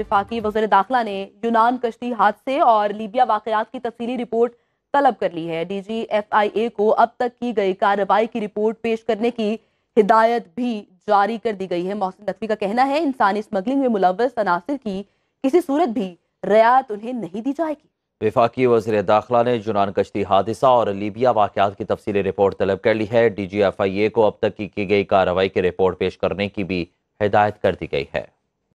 वफाकी वजर दाखिला ने यूनान कश्ती हादसे और लीबिया वाकयात की तफसीली रिपोर्ट तलब कर ली है डी जी एफ आई ए को अब तक की गई कार्रवाई की रिपोर्ट पेश करने की हिदायत भी जारी कर दी गई है मोहसिन नकवी का कहना है इंसानी स्मगलिंग में मुलवस अनासर की किसी सूरत भी रियायत उन्हें नहीं दी जाएगी विफाकी वजर दाखिला ने जुनान कश्ती हादसा और लीबिया वाकत की तफसीली रिपोर्ट तलब कर ली है डी जी एफ आई ए को अब तक की गई कार्रवाई की रिपोर्ट पेश करने की भी हिदायत कर दी गई है